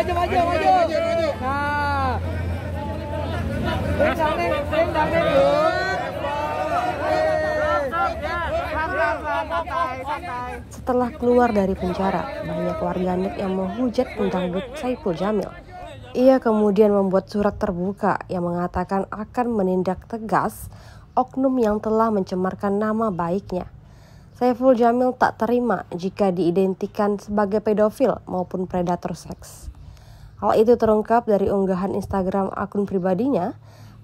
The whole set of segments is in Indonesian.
maju maju maju. Nah. Rendang nih, rendang Setelah keluar dari penjara, banyak warganet yang menghujat Dut Saiful Jamil. Ia kemudian membuat surat terbuka yang mengatakan akan menindak tegas oknum yang telah mencemarkan nama baiknya. Saiful Jamil tak terima jika diidentikan sebagai pedofil maupun predator seks. Hal itu terungkap dari unggahan Instagram akun pribadinya,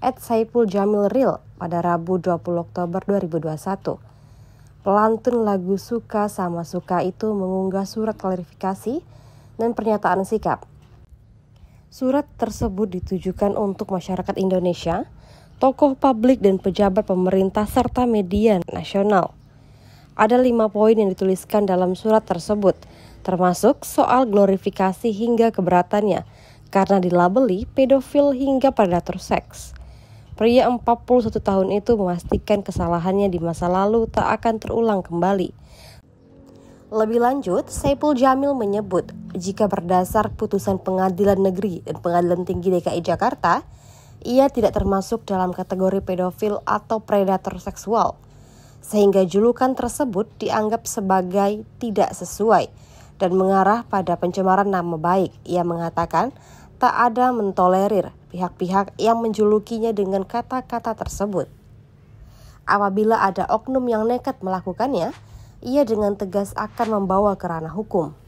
at Saipul Jamil Ril pada Rabu 20 Oktober 2021. Pelantun lagu Suka Sama Suka itu mengunggah surat klarifikasi dan pernyataan sikap. Surat tersebut ditujukan untuk masyarakat Indonesia, tokoh publik dan pejabat pemerintah serta media nasional. Ada lima poin yang dituliskan dalam surat tersebut – termasuk soal glorifikasi hingga keberatannya karena dilabeli pedofil hingga predator seks. Pria 41 tahun itu memastikan kesalahannya di masa lalu tak akan terulang kembali. Lebih lanjut, Saipul Jamil menyebut jika berdasar putusan pengadilan negeri dan pengadilan tinggi DKI Jakarta, ia tidak termasuk dalam kategori pedofil atau predator seksual sehingga julukan tersebut dianggap sebagai tidak sesuai dan mengarah pada pencemaran nama baik. Ia mengatakan tak ada mentolerir pihak-pihak yang menjulukinya dengan kata-kata tersebut. Apabila ada oknum yang nekat melakukannya, ia dengan tegas akan membawa ke ranah hukum.